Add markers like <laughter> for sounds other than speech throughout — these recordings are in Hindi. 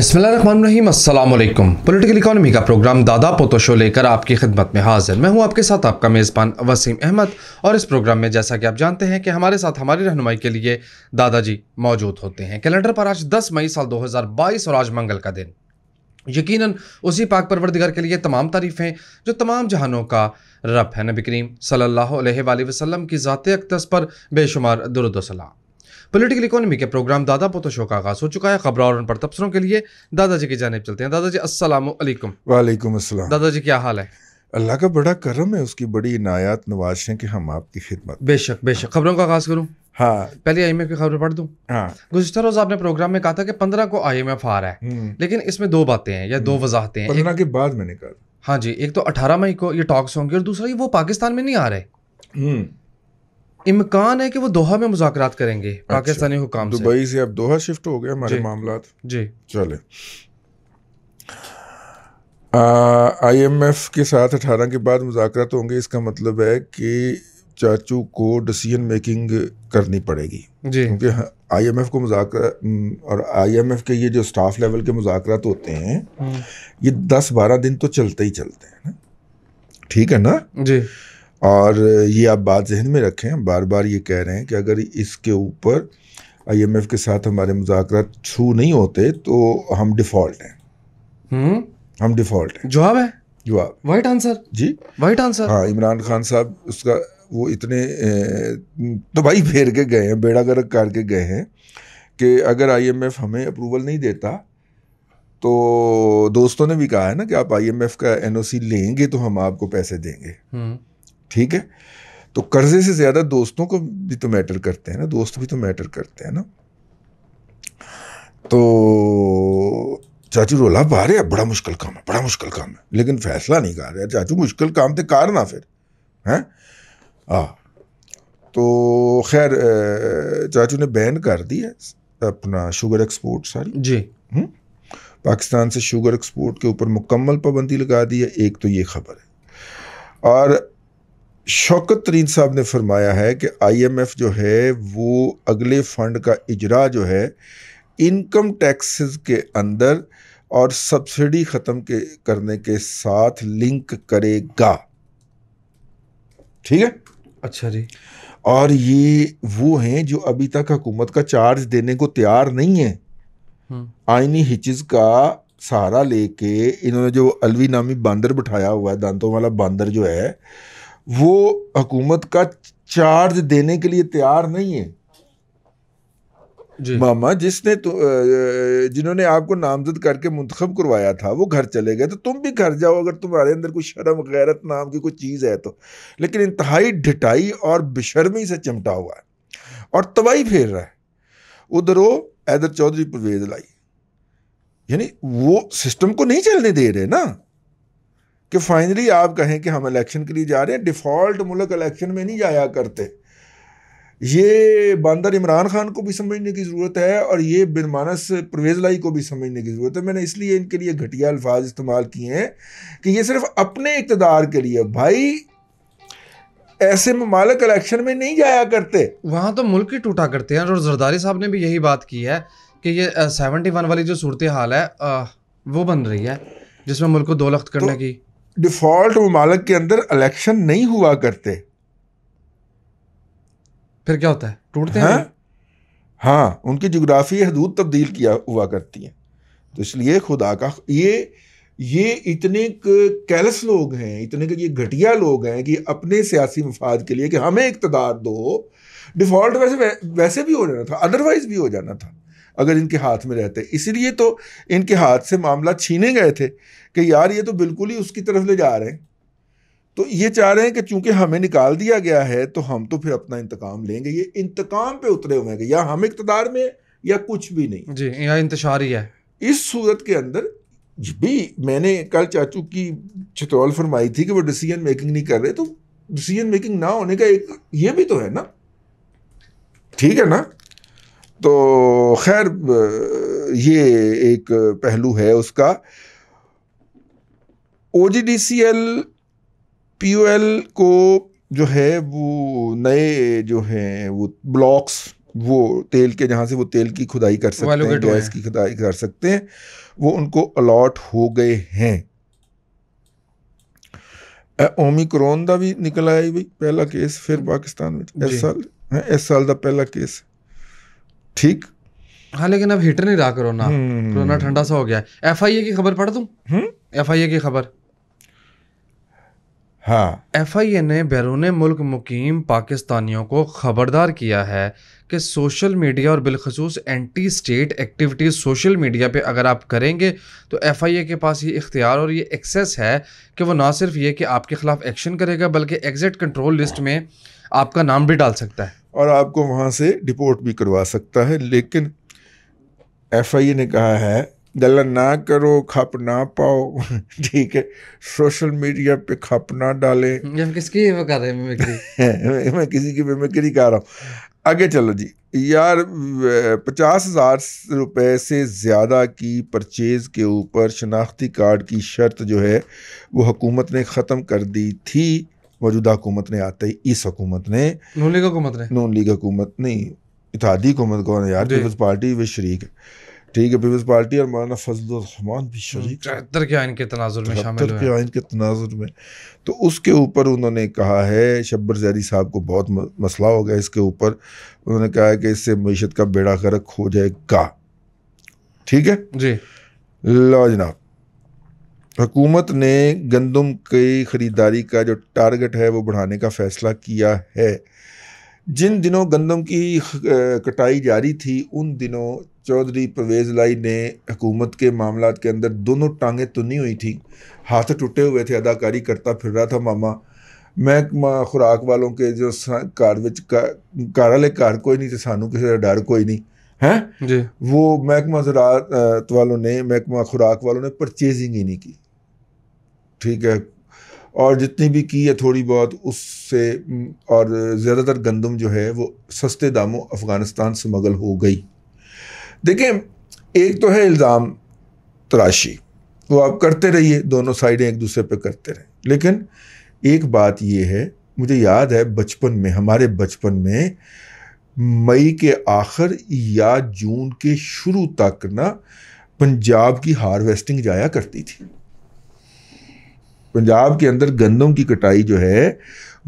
बिस्मिल्लाम असलम पॉलिटिकल इकोनॉमी का प्रोग्राम दादा पोतो शो लेकर आपकी खिदमत में हाजिर मैं हूं आपके साथ आपका मेज़बान वसीम अहमद और इस प्रोग्राम में जैसा कि आप जानते हैं कि हमारे साथ हमारी रहनुमाई के लिए दादाजी मौजूद होते हैं कैलेंडर पर आज 10 मई साल 2022 और आज मंगल का दिन यकीनन उसी पाक परवरदिगार के लिए तमाम तारीफ़ें जो तमाम जहानों का रब है नबी करीम सल्लल्लाहु अलैहि वसल्लम की ज़ात अकदस पर बेशुमार दुरुदोसलाम पोलिटिकल इकोनॉमी के प्रोग्राम दादा पोतो शो का आगाज हो चुका है खबर और उन पर तबसरों के लिए दादाजी की जानब चलते हैं दादाजी असलम वालेकुम असलम दादाजी क्या हाल है अल्लाह का बड़ा करम है उसकी बड़ी इनायत नवाज है कि हम आपकी खिदमत बेशक बेशक खबरों का आगाज करूँ हाँ पहले आई एम एफ की खबर पढ़ दूँ हाँ गुजशत रोज आपने प्रोग्राम में कहा था कि पंद्रह को आई एम एफ आ रहा है हम्म। लेकिन इसमें दो बातें हैं या दो हम्म। वजाहतें हैं पंद्रह के बाद मैंने कहा हाँ जी एक तो अठारह मई को ये टॉक्स होंगे और दूसरा ये वो पाकिस्तान में नहीं आ रहे हम्म। इम्कान है कि वो दोहा में मुजात करेंगे अच्छा, पाकिस्तानी हुकाम दुबई से अब दोहा शिफ्ट हो गया हमारे मामला जी चले आई एम एफ के साथ अठारह के बाद मुजात होंगे इसका मतलब है कि चाचू को डिसीजन मेकिंग करनी पड़ेगी क्योंकि आई एम एफ़ को मुजाक हम्म, और आई एम एफ़ के ये जो स्टाफ लेवल के मुजात होते हैं हम्म। ये दस बारह दिन तो चलते ही चलते हैं ना ठीक है ना जी और ये आप बात जहन में रखें बार बार ये कह रहे हैं कि अगर इसके ऊपर आईएमएफ के साथ हमारे मुजाकर छू नहीं होते तो हम डिफ़ॉल्ट हैं हुँ? हम्म? हम डिफ़ॉल्ट हैं जवाब है जवाब वाइट आंसर जी वाइट आंसर हाँ इमरान खान साहब उसका वो इतने तबाही फेर के गए हैं बेड़ा गर्क करके गए हैं कि अगर आईएमएफ हमें अप्रूवल नहीं देता तो दोस्तों ने भी कहा है ना कि आप आईएमएफ का एनओसी लेंगे तो हम आपको पैसे देंगे हम्म। ठीक है तो कर्जे से ज़्यादा दोस्तों को भी तो मैटर करते हैं ना दोस्त भी तो मैटर करते हैं ना तो चाचू रोला पा रहे बड़ा मुश्किल काम है बड़ा मुश्किल काम है लेकिन फैसला नहीं कर रहे चाचू मुश्किल काम तो कार ना फिर हैं आ तो खैर चाचू ने बैन कर दी है अपना शुगर एक्सपोर्ट सारी जी हुँ? हम्म? पाकिस्तान से शुगर एक्सपोर्ट के ऊपर मुकम्मल पाबंदी लगा दी है एक तो ये खबर है और शौकत तरीन साहब ने फरमाया है कि आईएमएफ जो है वो अगले फंड का इजरा जो है इनकम टैक्सेस के अंदर और सब्सिडी ख़त्म के करने के साथ लिंक करेगा ठीक है अच्छा जी और ये वो हैं जो अभी तक हुकूमत का चार्ज देने को तैयार नहीं है हम्म। आइनी हिचज़ का सहारा लेके इन्होंने जो अलवी नामी बंदर बिठाया हुआ है दांतों वाला बंदर जो है वो हुकूमत का चार्ज देने के लिए तैयार नहीं है मामा जिसने तो, जिन्होंने आपको नामजद करके मुंतखब करवाया था वो घर चले गए तो तुम भी घर जाओ अगर तुम्हारे अंदर कोई शर्म गैरत नाम की कोई चीज़ है तो लेकिन इंतहाई ढिटाई और बेशर्मी से चिमटा हुआ है और तबाही फेर रहा है उधर वो हैदर चौधरी परवेज लाई यानी वो सिस्टम को नहीं चलने दे रहे ना कि फाइनली आप कहें कि हम इलेक्शन के लिए जा रहे हैं डिफ़ॉल्ट मुल्क इलेक्शन में नहीं जाया करते ये बंदर इमरान खान को भी समझने की ज़रूरत है और ये बिनमानस परवेज लाई को भी समझने की ज़रूरत है मैंने इसलिए इनके लिए घटिया अल्फाज इस्तेमाल किए हैं कि ये सिर्फ अपने इकतदार के लिए भाई ऐसे ममालक इलेक्शन में नहीं जाया करते वहाँ तो मुल्क ही टूटा करते हैं और जरदारी साहब ने भी यही बात की है कि ये सेवेंटी वन वाली जो सूरत हाल है आ, वो बन रही है जिसमें मुल्क को दो लख्त करने तो, की डिफ़ॉल्ट ममालक के अंदर इलेक्शन नहीं हुआ करते फिर क्या होता है टूटते हैं हाँ, हाँ उनकी जोग्राफी हदूद तब्दील किया हुआ करती हैं तो इसलिए खुदा का ये ये इतने कैलस लोग हैं इतने के ये घटिया लोग हैं कि अपने सियासी मफाद के लिए कि हमें इकतदार दो डिफ़ॉल्ट वैसे वैसे भी हो जाना था अदरवाइज भी हो जाना था अगर इनके हाथ में रहते इसलिए तो इनके हाथ से मामला छीने गए थे कि यार ये तो बिल्कुल ही उसकी तरफ ले जा रहे हैं तो ये चाह रहे हैं कि चूंकि हमें निकाल दिया गया है तो हम तो फिर अपना इंतकाम लेंगे ये इंतकाम पे उतरे हुए हैं या हम इकतदार में या कुछ भी नहीं जी या इंतशार ही है इस सूरत के अंदर भी मैंने कल चाचू की चतौल फरमाई थी कि वो डिसीजन मेकिंग नहीं कर रहे तो डिसीजन मेकिंग ना होने का एक ये भी तो है ना ठीक है ना तो खैर ये एक पहलू है उसका O G D C L P O L को जो है वो नए जो हैं वो ब्लॉक्स वो तेल के जहाँ से वो तेल की खुदाई कर सकते हैं गैस की खुदाई कर सकते हैं वो उनको अलॉट हो गए हैं ओमिक्रोन का भी निकल है भाई पहला केस फिर पाकिस्तान में इस साल हाँ, इस साल का पहला केस ठीक हाँ लेकिन अब हीटर नहीं रहा कोरोना हम्म। कोरोना ठंडा सा हो गया है एफ की खबर पढ़ दूँ हम्म। एफ की खबर हाँ एफ आई ए ने बैरून मुल्क मुकीम पाकिस्तानियों को खबरदार किया है कि सोशल मीडिया और बिलखसूस anti state activities social media पे अगर आप करेंगे तो एफ आई ए के पास ये इख्तियार और ये एक्सेस है कि वो ना सिर्फ ये कि आपके ख़िलाफ़ एक्शन करेगा बल्कि एग्ज़िट कंट्रोल लिस्ट में आपका नाम भी डाल सकता है और आपको वहाँ से डिपोर्ट भी करवा सकता है लेकिन एफ ने कहा है गल ना करो खप ना पाओ <laughs> ठीक है सोशल मीडिया पे खप ना डालें <laughs> किसकी वो कर रहे हैं मैं किसी की मिमिक्री कर रहा हूँ आगे चलो जी यार पचास हज़ार रुपये से ज़्यादा की परचेज़ के ऊपर शनाख्ती कार्ड की शर्त जो है वो हुकूमत ने ख़त्म कर दी थी मौजूदा हुकूमत ने आते ही इस हुकूमत ने नून लीग हुकूमत ने नून लीग हुकूमत नहीं इतिहादी हुकूमत कौन है यार पीपल्स पार्टी वे शरीक है ठीक है पीपल्स पार्टी और मौलाना फजलान भी शरीक तिहत्तर के आइन के तनाजुर में शामिल के आइन के तनाजुर में तो उसके ऊपर उन्होंने कहा है शब्बर जैरी साहब को बहुत मसला हो गया इसके ऊपर उन्होंने कहा है कि इससे मीशत का बेड़ा गर्क हो जाएगा ठीक है जी लो जनाब हुकूमत ने गंदम की ख़रीदारी का जो टारगेट है वो बढ़ाने का फ़ैसला किया है जिन दिनों गंदम की कटाई जारी थी उन दिनों चौधरी परवेज़ लाई ने हुकूमत के मामला के अंदर दोनों टांगें तुनी तो हुई थी हाथ टूटे हुए थे अदाकारी करता फिर रहा था मामा महकमा खुराक वालों के जो कार विच का, कार वाले कार कोई नहीं थे सानू किसी डर कोई नहीं है जी वो महकमा ज़रात वालों ने महकमा खुराक वालों ने परचेजिंग ही नहीं की ठीक है और जितनी भी की है थोड़ी बहुत उससे और ज़्यादातर गंदम जो है वो सस्ते दामों अफ़गानिस्तान से मगल हो गई देखें एक तो है इल्ज़ाम तराशी वो आप करते रहिए दोनों साइडें एक दूसरे पे करते रहें लेकिन एक बात ये है मुझे याद है बचपन में हमारे बचपन में मई के आखिर या जून के शुरू तक ना पंजाब की हार्वेस्टिंग जाया करती थी पंजाब के अंदर गंदम की कटाई जो है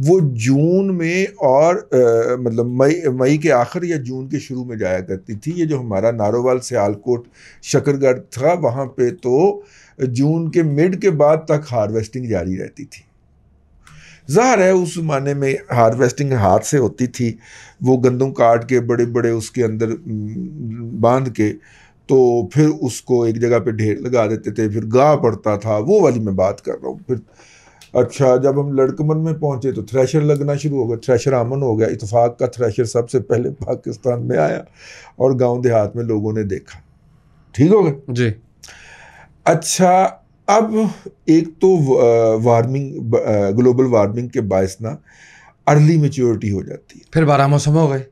वो जून में और आ, मतलब मई मई के आखिर या जून के शुरू में जाया करती थी ये जो हमारा नारोवाल सियालकोट शकरगढ़ था वहाँ पे तो जून के मिड के बाद तक हार्वेस्टिंग जारी रहती थी ज़ाहिर है उस ज़माने में हार्वेस्टिंग हाथ से होती थी वो गंदम काट के बड़े बड़े उसके अंदर बांध के तो फिर उसको एक जगह पे ढेर लगा देते थे फिर गा पड़ता था वो वाली मैं बात कर रहा हूँ फिर अच्छा जब हम लड़कमन में पहुँचे तो थ्रेशर लगना शुरू हो गया थ्रेशर अमन हो गया इतफाक़ का थ्रेशर सबसे पहले <laughs> पाकिस्तान में आया और गांव देहात में लोगों ने देखा ठीक हो गया जी अच्छा अब एक तो वार्मिंग ग्लोबल वार्मिंग के बायस ना अर्ली मेच्योरिटी हो जाती है फिर बारह मौसम हो गए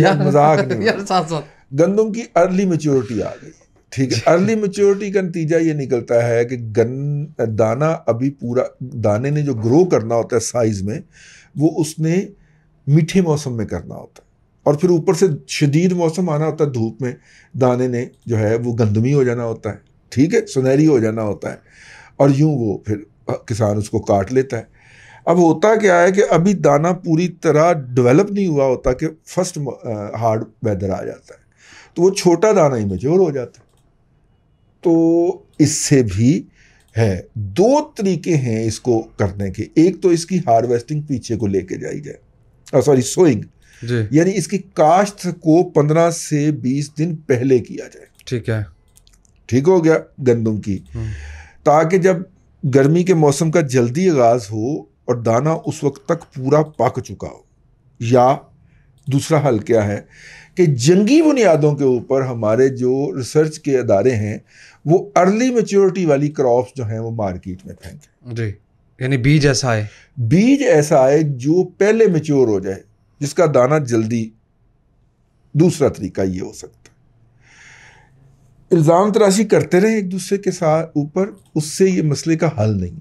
यार मजाक नहीं <laughs> यार साथ साथ गंदम की अर्ली मेच्योरिटी आ गई ठीक है अर्ली मेच्योरिटी का नतीजा ये निकलता है कि गन दाना अभी पूरा दाने ने जो ग्रो करना होता है साइज़ में वो उसने मीठे मौसम में करना होता है और फिर ऊपर से शदीद मौसम आना होता है धूप में दाने ने जो है वो गंदमी हो जाना होता है ठीक है सुनहरी हो जाना होता है और यूँ वो फिर किसान उसको काट लेता है अब होता क्या है कि अभी दाना पूरी तरह डेवलप नहीं हुआ होता कि फर्स्ट हार्ड वेदर आ जाता है तो वो छोटा दाना ही मजोर हो जाता है तो इससे भी है दो तरीके हैं इसको करने के एक तो इसकी हार्वेस्टिंग पीछे को लेके जाई जाए सॉरी सोइंग यानी इसकी काश्त को पंद्रह से बीस दिन पहले किया जाए ठीक है ठीक हो गया गंदम की हम्म। ताकि जब गर्मी के मौसम का जल्दी आगाज हो और दाना उस वक्त तक पूरा पक चुका हो या दूसरा हल क्या है कि जंगी बुनियादों के ऊपर हमारे जो रिसर्च के अदारे हैं वो अर्ली मेच्योरिटी वाली क्रॉप जो हैं वो मार्केट में फेंकें जी यानी बीज ऐसा आए बीज ऐसा आए जो पहले मेच्योर हो जाए जिसका दाना जल्दी दूसरा तरीका ये हो सकता है इल्ज़ाम तराशी करते रहे एक दूसरे के साथ ऊपर उससे ये मसले का हल नहीं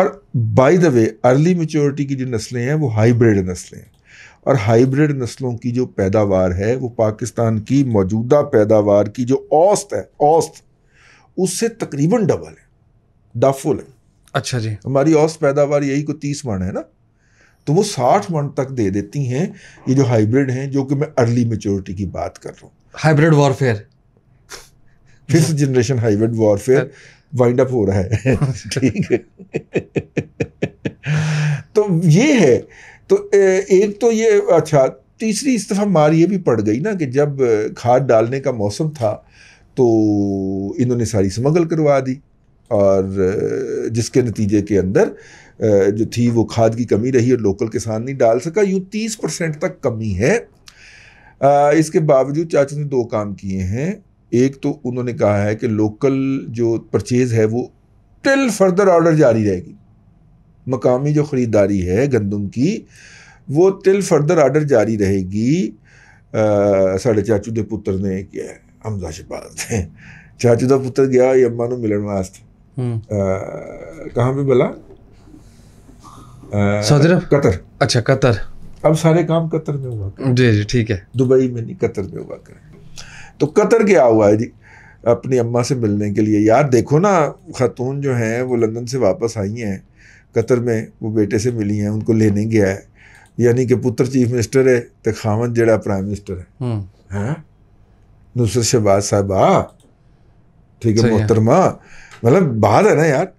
और by the way early maturity की जो नस्लें हैं वो हाइब्रिड नस्लें हैं और हाइब्रिड नस्लों की जो पैदावार है वो पाकिस्तान की मौजूदा पैदावार की जो औस्त है औस्त उससे तकरीबन डबल है डफुल है अच्छा जी हमारी औस्त पैदावार यही को तीस मण है ना तो वो साठ मण तक दे देती हैं ये जो हाइब्रिड हैं जो कि मैं अर्ली मेच्योरिटी की बात कर रहा हूँ hybrid warfare fifth generation hybrid warfare wind up हो रहा है <laughs> ठीक है तो ये है तो एक तो ये अच्छा तीसरी इस दफ़ा मार ये भी पड़ गई ना कि जब खाद डालने का मौसम था तो इन्होंने सारी स्मगल करवा दी और जिसके नतीजे के अंदर जो थी वो खाद की कमी रही और लोकल किसान नहीं डाल सका यूँ तीस परसेंट तक कमी है इसके बावजूद चाचा ने दो काम किए हैं एक तो उन्होंने कहा है कि लोकल जो परचेज़ है वो टिल फर्दर ऑर्डर जारी रहेगी मकामी जो ख़रीदारी है गंदम की वो तिल फर्दर आर्डर जारी रहेगी साढ़े चाचू के पुत्र ने किया हमदा शबाज ने चाचू का पुत्र गया अम्मा मिलने वास्ते हम्म। कहाँ पे भला कतर अच्छा कतर अब सारे काम कतर में हुआ जी जी ठीक है दुबई में नहीं कतर में हुआ कर तो कतर गया हुआ है जी अपनी अम्मा से मिलने के लिए यार देखो ना खातून जो हैं वो लंदन से वापस आई हैं कतर में वो बेटे से मिली हैं उनको लेने गया है यानी कि पुत्र चीफ मिनिस्टर है तो खावत जड़ा प्राइम मिनिस्टर है हम्म। नुसर शहबाज साहब आ ठीक है मोहतरमा मतलब बात है ना यार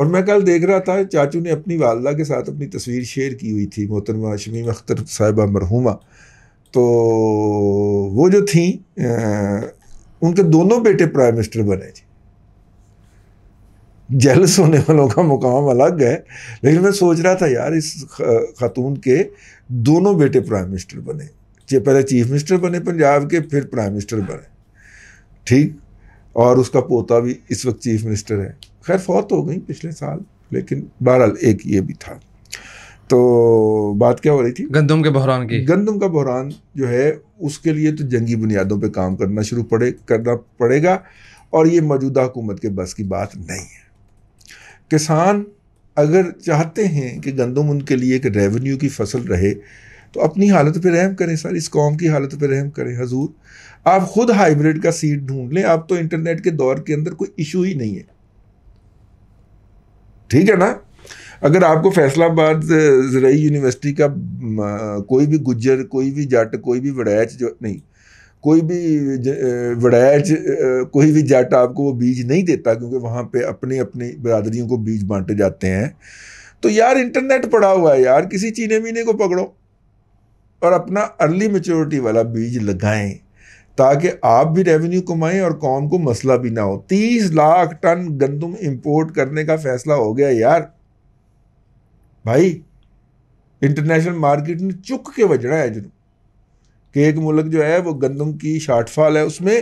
और मैं कल देख रहा था चाचू ने अपनी वालदा के साथ अपनी तस्वीर शेयर की हुई थी मोहतरमा शमीम अख्तर साहिबा मरहूमा तो वो जो थी आ, उनके दोनों बेटे प्राइम मिनिस्टर बने थे जेलस होने वालों का मुकाम अलग है लेकिन मैं सोच रहा था यार इस खातून के दोनों बेटे प्राइम मिनिस्टर बने पहले चीफ मिनिस्टर बने पंजाब के फिर प्राइम मिनिस्टर बने ठीक और उसका पोता भी इस वक्त चीफ मिनिस्टर है खैर फौत हो गई पिछले साल लेकिन बहरहाल एक ये भी था तो बात क्या हो रही थी गंदम के बहरान की गंदम का बहरान जो है उसके लिए तो जंगी बुनियादों पे काम करना शुरू पड़े करना पड़ेगा और ये मौजूदा हुकूमत के बस की बात नहीं है किसान अगर चाहते हैं कि गंदम उनके लिए एक रेवेन्यू की फसल रहे तो अपनी हालत पर रहम करें सर इस कौम की हालत पर रहम करें हजूर आप खुद हाइब्रिड का सीड ढूंढ लें आप तो इंटरनेट के दौर के अंदर कोई इशू ही नहीं है ठीक है ना अगर आपको फैसलाबाद जरिए यूनिवर्सिटी का कोई भी गुज्जर कोई भी जट कोई भी वड़ैच जो नहीं कोई भी वड़ैच कोई भी जट आपको वो बीज नहीं देता क्योंकि वहाँ पे अपनी अपनी बरादरियों को बीज बांटे जाते हैं तो यार इंटरनेट पड़ा हुआ है यार किसी चीने मीने को पकड़ो और अपना अर्ली मेच्योरिटी वाला बीज लगाएं ताकि आप भी रेवेन्यू कमाएं और कौम को मसला भी ना हो तीस लाख टन गंदम इंपोर्ट करने का फैसला हो गया यार भाई इंटरनेशनल मार्केट ने चुक के बजना है जिनू कि एक मुल्क जो है वो गंदम की शार्टफॉल है उसमें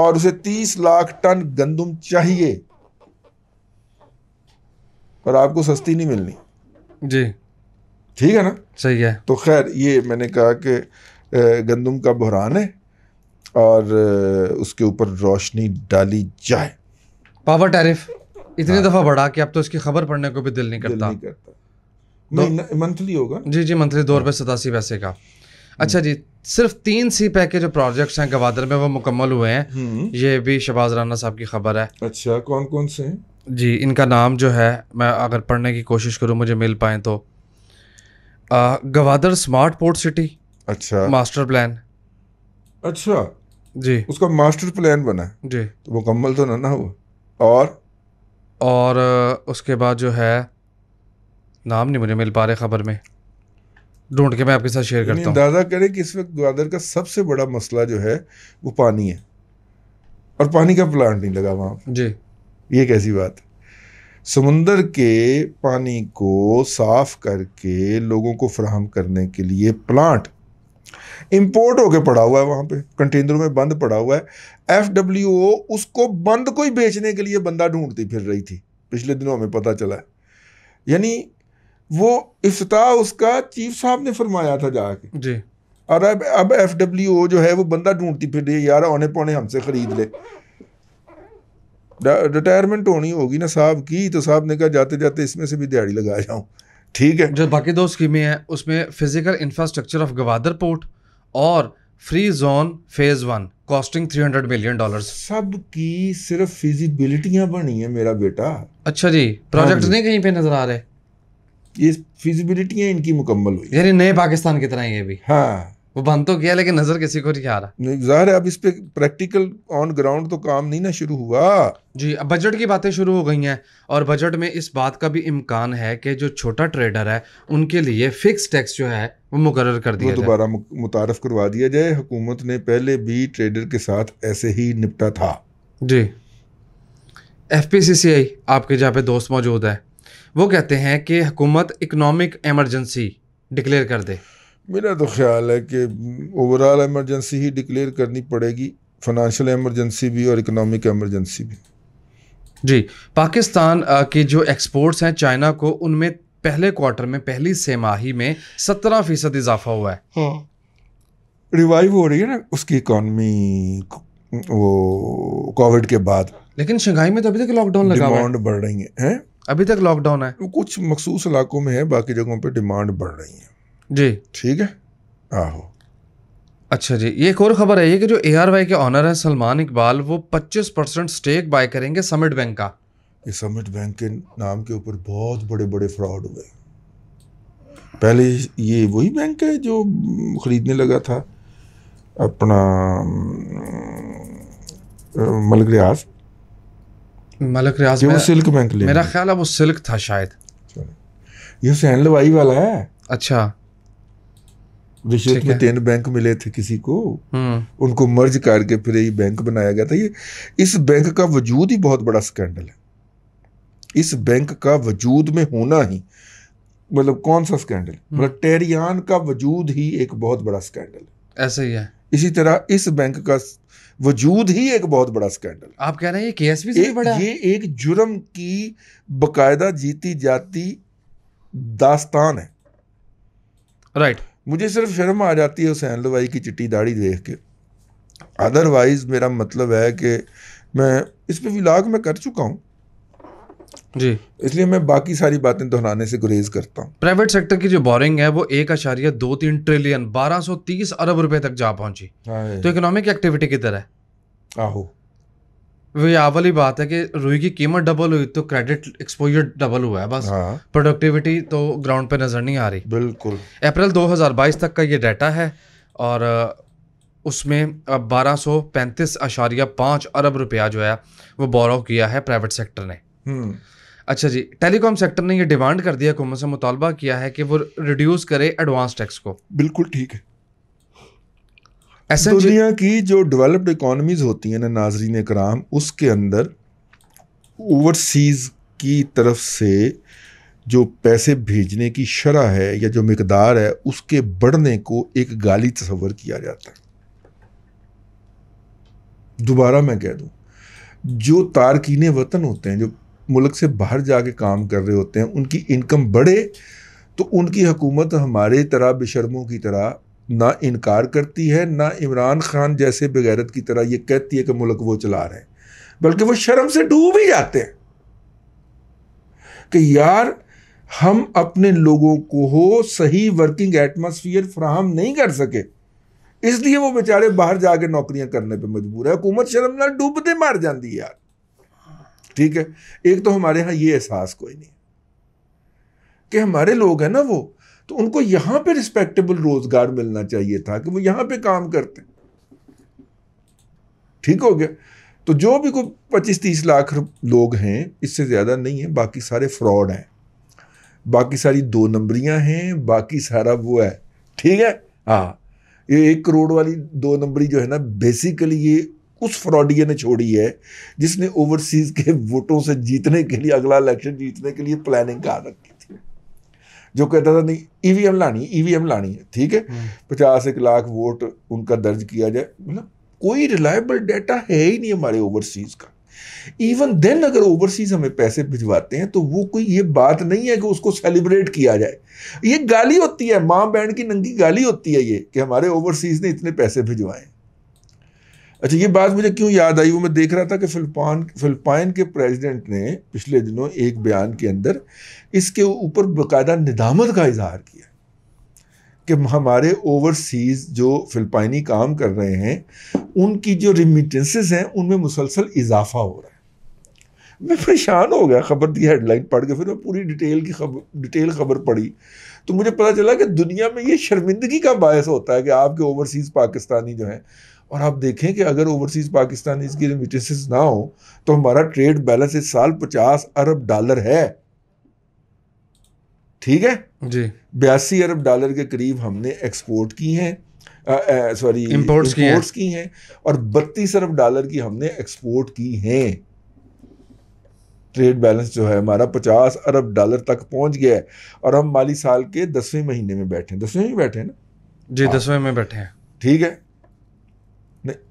और उसे तीस लाख टन गंदम चाहिए और आपको सस्ती नहीं मिलनी जी ठीक है ना सही है तो खैर ये मैंने कहा कि गंदम का बहरान है और उसके ऊपर रोशनी डाली जाए पावर टैरिफ इतनी हाँ। दफ़ा बढ़ा कि अब तो इसकी खबर पढ़ने को भी दिल नहीं करता दिल नहीं करता मंथली होगा जी जी मंथली दो रुपये सतासी पैसे का अच्छा जी सिर्फ तीन सी पैक के जो प्रोजेक्ट्स हैं गवादर में वो मुकम्मल हुए हैं हम्म। ये भी शबाज राना साहब की खबर है अच्छा कौन कौन से हैं जी इनका नाम जो है मैं अगर पढ़ने की कोशिश करूँ मुझे मिल पाए तो आ, गवादर स्मार्ट पोर्ट सिटी अच्छा मास्टर प्लान अच्छा जी उसका मास्टर प्लान बना है जी तो मुकम्मल तो ना ना हुआ और और उसके बाद जो है नाम नहीं मुझे मिल पा रहे खबर में ढूंढ के मैं आपके साथ शेयर करता हूँ अंदाजा करें कि इस वक्त ग्वादर का सबसे बड़ा मसला जो है वो पानी है और पानी का प्लांट नहीं लगा वहाँ जी ये कैसी बात है समुंदर के पानी को साफ करके लोगों को फ्राहम करने के लिए प्लांट इंपोर्ट होके पड़ा हुआ है वहां पे कंटेनरों में बंद पड़ा हुआ है एफ डब्ल्यू ओ उसको बंद को ही बेचने के लिए बंदा ढूंढती फिर रही थी पिछले दिनों हमें पता चला है यानी वो इफ्तः उसका चीफ साहब ने फरमाया था जाके जी और अब अब एफ डब्ल्यू ओ जो है वो बंदा ढूंढती फिर यार औने पौने हमसे ख़रीद ले रिटायरमेंट होनी होगी ना साहब की तो साहब ने कहा जाते जाते इसमें से भी दिहाड़ी लगा जाऊँ ठीक है जो बाकी दो स्कीमें हैं उसमें physical infrastructure of Gwadar port और free zone phase one costing three hundred million dollar सब की सिर्फ फिजिबिलिटियां बनी है मेरा बेटा अच्छा जी प्रोजेक्ट हाँ नहीं कहीं पे नजर आ रहे ये है इनकी मुकम्मल हुई यानी नए पाकिस्तान की तरह ये भी हाँ वो बंद तो किया लेकिन नजर किसी को नहीं आ रहा जाहिर है अब इस पे प्रैक्टिकल ऑन ग्राउंड तो काम नहीं ना शुरू हुआ जी अब बजट की बातें शुरू हो गई हैं और बजट में इस बात का भी इम्कान है कि जो छोटा ट्रेडर है उनके लिए फिक्स टैक्स जो है वो मुकर कर दिया दोबारा मुतारफ करवा दिया जाए हुकूमत ने पहले भी ट्रेडर के साथ ऐसे ही निपटा था जी एफ आपके जहाँ पे दोस्त मौजूद है वो कहते हैं कि हुकूमत इकनॉमिक एमरजेंसी डिक्लेयर कर दे मेरा तो ख्याल है कि ओवरऑल एमरजेंसी ही डिक्लेयर करनी पड़ेगी फाइनेंशियल एमरजेंसी भी और इकनॉमिक एमरजेंसी भी जी पाकिस्तान की जो एक्सपोर्ट्स हैं चाइना को उनमें पहले क्वार्टर में पहली सेमाही में सत्रह फीसद इजाफा हुआ है हाँ। रिवाइव हो रही है ना उसकी इकॉनमी वो कोविड के बाद लेकिन शंघाई में तो अभी तक लॉकडाउन लगा है बढ़ रही है, है? अभी तक लॉकडाउन है कुछ मखसूस इलाकों में है बाकी जगहों पे डिमांड बढ़ रही है जी ठीक है आहो अच्छा जी ये एक और खबर है ये कि जो ए आर वाई के ऑनर है सलमान इकबाल वो 25 परसेंट स्टेक बाय करेंगे समिट बैंक का ये समिट बैंक के नाम के ऊपर बहुत बड़े बड़े फ्रॉड हुए पहले ये वही बैंक है जो खरीदने लगा था अपना मलग रियाज मलक रियाज वो सिल्क बैंक ले मेरा ख्याल है वो सिल्क था शायद ये हुसैन लवाई वाला है अच्छा रिश्वत में तीन बैंक मिले थे किसी को हम्म। उनको मर्ज करके फिर ये बैंक बनाया गया था ये इस बैंक का वजूद ही बहुत बड़ा स्कैंडल है इस बैंक का वजूद में होना ही मतलब कौन सा स्कैंडल हम्म। मतलब टेरियान का वजूद ही एक बहुत बड़ा स्कैंडल ऐसा ही है इसी तरह इस बैंक का वजूद ही एक बहुत बड़ा स्कैंडल आप कह रहे हैं ये केस भी से बड़ा ये एक जुर्म की बकायदा जीती जाती दास्तान है राइट right. मुझे सिर्फ शर्म आ जाती है हुसैन लवाई की चिट्टी दाढ़ी देख के अदरवाइज मेरा मतलब है कि मैं इस पर विलाग मैं कर चुका हूँ जी इसलिए मैं बाकी सारी बातें दोहराने से गुरेज करता हूँ प्राइवेट सेक्टर की जो बोरिंग है वो एक अशारिया दो तीन ट्रिलियन तीस अरब रुपए तक जा पहुंची हाँ तो इकोनॉमिक एक्टिविटी किधर है आहो वही वाली बात है कि रुई की कीमत डबल हुई तो क्रेडिट एक्सपोजर डबल हुआ है बस हाँ। प्रोडक्टिविटी तो ग्राउंड पे नजर नहीं आ रही बिल्कुल अप्रैल 2022 तक का ये डाटा है और उसमें बारह सौ पैंतीस अशारिया पाँच अरब रुपया जो है वो बोरो किया है प्राइवेट सेक्टर ने हम्म। अच्छा जी टेलीकॉम सेक्टर ने ये डिमांड कर दिया हुकूमत से मुतालबा किया है कि वो रिड्यूस करे एडवांस टैक्स को बिल्कुल ठीक है दुनिया की जो डेवलप्ड इकोनॉमीज होती हैं ना नाजरीन कराम उसके अंदर ओवरसीज़ की तरफ से जो पैसे भेजने की शरह है या जो मकदार है उसके बढ़ने को एक गाली तस्वर किया जाता है दोबारा मैं कह दूँ जो तारकिन वतन होते हैं जो मुल्क से बाहर जाके काम कर रहे होते हैं उनकी इनकम बढ़े तो उनकी हुकूमत हमारे तरह बेशर्मों की तरह ना इनकार करती है ना इमरान खान जैसे बगैरत की तरह ये कहती है कि मुल्क वो चला रहे हैं बल्कि वो शर्म से डूब ही जाते हैं कि यार हम अपने लोगों को हो सही वर्किंग एटमोसफियर फ्राहम नहीं कर सके इसलिए वो बेचारे बाहर जाके नौकरियां करने पे मजबूर है हुकूमत शर्म ना डूबते मार जाती है यार ठीक है एक तो हमारे यहाँ ये एहसास कोई नहीं कि हमारे लोग हैं ना वो तो उनको यहां पे रिस्पेक्टेबल रोजगार मिलना चाहिए था कि वो यहां पे काम करते ठीक हो गया तो जो भी कोई पच्चीस तीस लाख लोग हैं इससे ज़्यादा नहीं है बाकी सारे फ्रॉड हैं बाकी सारी दो नंबरियां हैं बाकी सारा वो है ठीक है हाँ ये एक करोड़ वाली दो नंबरी जो है ना बेसिकली ये उस फ्रॉडिये ने छोड़ी है जिसने ओवरसीज के वोटों से जीतने के लिए अगला इलेक्शन जीतने के लिए प्लानिंग कर रखी थी जो कहता था नहीं ईवीएम e लानी ईवीएम e लानी है ठीक है हम्म। पचास एक लाख वोट उनका दर्ज किया जाए मतलब कोई रिलायबल डाटा है ही नहीं हमारे ओवरसीज का इवन देन अगर ओवरसीज हमें पैसे भिजवाते हैं तो वो कोई ये बात नहीं है कि उसको सेलिब्रेट किया जाए ये गाली होती है माँ बहन की नंगी गाली होती है ये कि हमारे ओवरसीज ने इतने पैसे भिजवाए अच्छा ये बात मुझे क्यों याद आई वो मैं देख रहा था कि फिलपान फिल्पाइन के प्रेसिडेंट ने पिछले दिनों एक बयान के अंदर इसके ऊपर बाकायदा निदामत का इजहार किया कि हमारे ओवरसीज़ जो फ़िलपाइनी काम कर रहे हैं उनकी जो रिमिटेंसेस हैं उनमें मुसलसल इजाफा हो रहा है मैं परेशान हो गया खबर दी हेडलाइन पढ़ के फिर मैं पूरी डिटेल की खबर डिटेल खबर पढ़ी तो मुझे पता चला कि दुनिया में ये शर्मिंदगी का बायस होता है कि आपके ओवरसीज़ पाकिस्तानी जो हैं और आप देखें कि अगर ओवरसीज़ पाकिस्तान इसकी रिमिटेंसेस ना हो तो हमारा ट्रेड बैलेंस इस साल पचास अरब डॉलर है ठीक है जी बयासी अरब डॉलर के करीब हमने एक्सपोर्ट की हैं सॉरी इंपोर्ट्स की, है। की हैं और बत्तीस अरब डॉलर की हमने एक्सपोर्ट की हैं ट्रेड बैलेंस जो है हमारा पचास अरब डॉलर तक पहुंच गया है और हम माली साल के दसवें महीने में बैठे हैं दसवें में बैठे हैं ना जी हाँ। दसवें में बैठे हैं ठीक है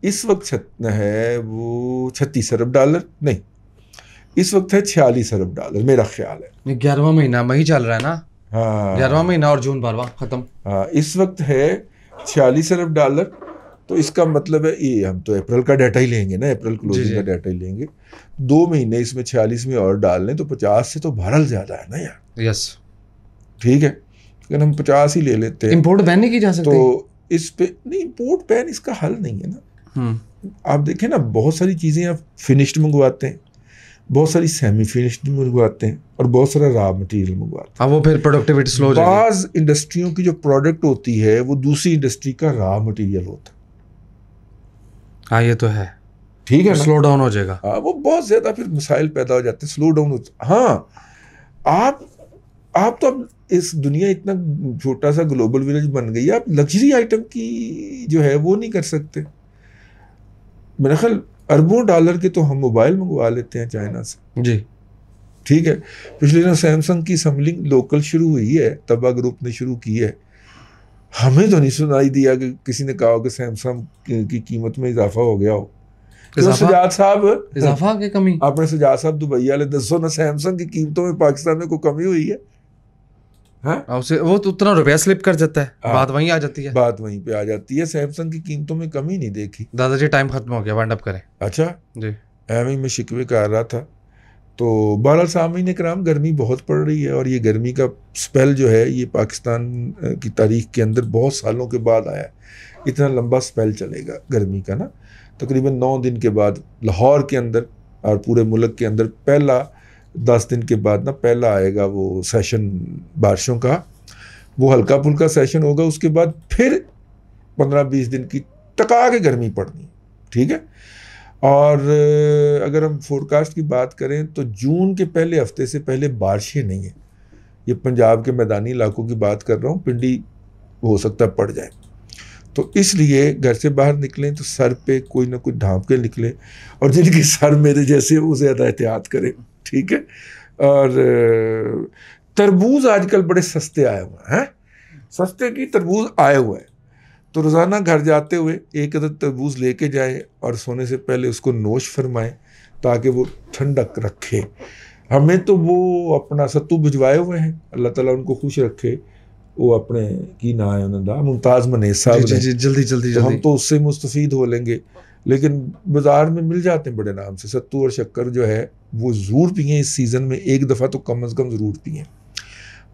इस वक्त है वो छत्तीस अरब डॉलर नहीं इस वक्त है छियालीस अरब डॉलर मेरा ख्याल है ग्यारहवा महीना मई चल रहा है ना हाँ ग्यारहवा महीना और जून बारवा ख़त्म हाँ इस वक्त है छियालीस अरब डॉलर तो इसका मतलब है ये हम तो अप्रैल का डाटा ही लेंगे ना अप्रैल क्लोजिंग का डाटा ही लेंगे दो महीने इसमें छियालीस में और डाल लें तो पचास से तो भरल ज़्यादा है ना यार यस ठीक है लेकिन हम पचास ही ले लेते हैं इम्पोर्ट बैन नहीं की जा सकती तो इस पे नहीं इम्पोर्ट पैन इसका हल नहीं है ना हम्म। आप देखें ना बहुत सारी चीज़ें आप फिनिश्ड मंगवाते हैं बहुत सारी सेमी फिनिश्ड मंगवाते हैं और बहुत सारा रॉ मटेरियल मंगवाते हैं हाँ, वो फिर प्रोडक्टिविटी स्लो बाज इंडस्ट्रियों की जो प्रोडक्ट होती है वो दूसरी इंडस्ट्री का रॉ मटेरियल होता है हाँ ये तो है ठीक है स्लो डाउन हो जाएगा आ, हाँ, वो बहुत ज़्यादा फिर मिसाइल पैदा हो जाते हैं स्लो डाउन हाँ आप आप तो इस दुनिया इतना छोटा सा ग्लोबल विलेज बन गई है आप लग्जरी आइटम की जो है वो नहीं कर सकते मेरा ख्याल अरबों डॉलर के तो हम मोबाइल मंगवा लेते हैं चाइना से जी ठीक है पिछले दिनों सैमसंग की समलिंग लोकल शुरू हुई है तबा ग्रुप ने शुरू की है हमें तो नहीं सुनाई दिया कि किसी ने कहा हो कि सैमसंग की कीमत में इजाफा हो गया हो तो सजाद साहब इजाफा की कमी आपने सजाद साहब दुबई वाले दसो ना सैमसंग की कीमतों में पाकिस्तान में कोई कमी हुई है हाँ? हाँ, उसे वो तो उतना रुपया स्लिप कर जाता है आ, हाँ। बात वहीं आ जाती है बात वहीं पे आ जाती है सैमसंग की कीमतों में कमी नहीं देखी दादाजी टाइम खत्म हो गया वाइंड अप करें अच्छा जी एम में शिकवे का आ रहा था तो बहरहाल सामीन कराम गर्मी बहुत पड़ रही है और ये गर्मी का स्पेल जो है ये पाकिस्तान की तारीख के अंदर बहुत सालों के बाद आया इतना लंबा स्पेल चलेगा गर्मी का ना तकरीबन नौ दिन के बाद लाहौर के अंदर और पूरे मुल्क के अंदर पहला दस दिन के बाद ना पहला आएगा वो सेशन बारिशों का वो हल्का फुल्का सेशन होगा उसके बाद फिर पंद्रह बीस दिन की टका के गर्मी पड़नी ठीक है और अगर हम फोरकास्ट की बात करें तो जून के पहले हफ्ते से पहले बारिशें नहीं हैं ये पंजाब के मैदानी इलाकों की बात कर रहा हूँ पिंडी हो सकता पड़ जाए तो इसलिए घर से बाहर निकलें तो सर पे कोई ना कोई ढांप के निकलें और जिनके सर मेरे जैसे वो ज़्यादा एहतियात करें ठीक है और तरबूज आजकल बड़े सस्ते आए हुए हैं सस्ते की तरबूज आए हुए हैं तो रोज़ाना घर जाते हुए एक अदर तरबूज लेके जाए और सोने से पहले उसको नोश फरमाएं ताकि वो ठंडक रखे हमें तो वो अपना सत्तू भिजवाए हुए हैं अल्लाह ताला उनको खुश रखे वो अपने की ना है उन्होंने मुमताज़ मने साहब जी, जी, जल्दी जल्दी तो हम तो उससे मुस्तफ़ीद हो लेंगे लेकिन बाज़ार में मिल जाते हैं बड़े नाम से सत्तू और शक्कर जो है वो ज़रूर पिए इस सीज़न में एक दफ़ा तो कम अज़ कम ज़रूर पिए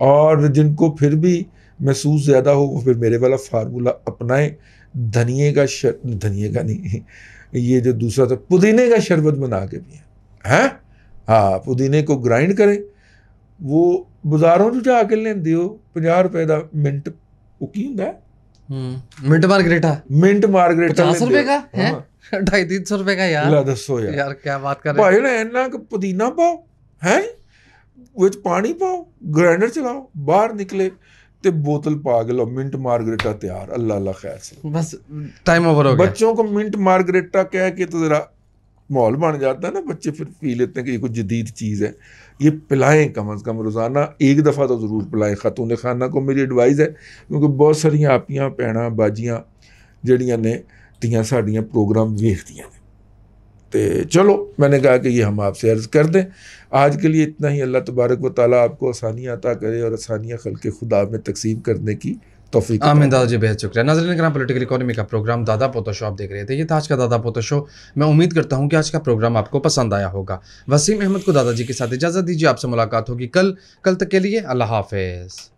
और जिनको फिर भी महसूस ज़्यादा हो वो फिर मेरे वाला फार्मूला अपनाएं धनिए का शर धनिए का नहीं ये जो दूसरा था पुदीने का शरबत बना के पिए हैं हाँ पुदीने को ग्राइंड करें वो बाजारों जो जाके लेंदे हो पंजाह रुपए का मिनट वो ਕੀ होंगे ਹੂੰ ਮਿੰਟ ਮਾਰਗਰੇਟਾ ਮਿੰਟ ਮਾਰਗਰੇਟਾ 50 ਰੁਪਏ ਦਾ ਹੈ 250 ਰੁਪਏ ਦਾ ਯਾਰ ਲੈ ਦੱਸੋ ਯਾਰ ਯਾਰ ਕੀ ਬਾਤ ਕਰ ਰਹੇ ਭਾਈ ਨੇ ਇੰਨਾ ਕੁ ਪੁਦੀਨਾ ਪਾਓ ਹੈ ਵਿੱਚ ਪਾਣੀ ਪਾਓ ਗ੍ਰਾਈਂਡਰ ਚਲਾਓ ਬਾਹਰ ਨਿਕਲੇ ਤੇ ਬੋਤਲ ਪਾ ਕੇ ਲਓ ਮਿੰਟ ਮਾਰਗਰੇਟਾ ਤਿਆਰ ਅੱਲਾ ਅੱਲਾ ਖੈਰ ਸੇ ਬਸ ਟਾਈਮ ਓਵਰ ਹੋ ਗਿਆ ਬੱਚੋਂ ਕੋ ਮਿੰਟ ਮਾਰਗਰੇਟਾ ਕਹਿ ਕੇ ਤੂੰ ਜ਼ਰਾ माहौल बन जाता है ना बच्चे फिर पी लेते हैं कि ये कुछ जदीद चीज़ है ये पिलाएं कम अज़ कम रोज़ाना एक दफ़ा तो ज़रूर पिलाएं खातून खाना को मेरी एडवाइस है क्योंकि बहुत सारिया आपियाँ भैन बाजिया जड़िया ने तियाँ साड़ियाँ प्रोग्राम वेख दिया तो चलो मैंने कहा कि ये हम आपसे अर्ज़ कर दें आज के लिए इतना ही अल्लाह तबारक व ताली आपको आसानियाँ अता करे और आसानियाँ खल के खुदा में तकसीम करने की तोफीक आमिन दादाजी बेहद शुक्रिया नाजरन कराम पोलिटिकल इकोनॉमी का प्रोग्राम दादा पोता शो आप देख रहे थे ये था आज का दादा पोता शो मैं उम्मीद करता हूँ कि आज का प्रोग्राम आपको पसंद आया होगा वसीम अहमद को दादाजी के साथ इजाज़त दीजिए आपसे मुलाकात होगी कल कल तक के लिए अल्लाह हाफिज़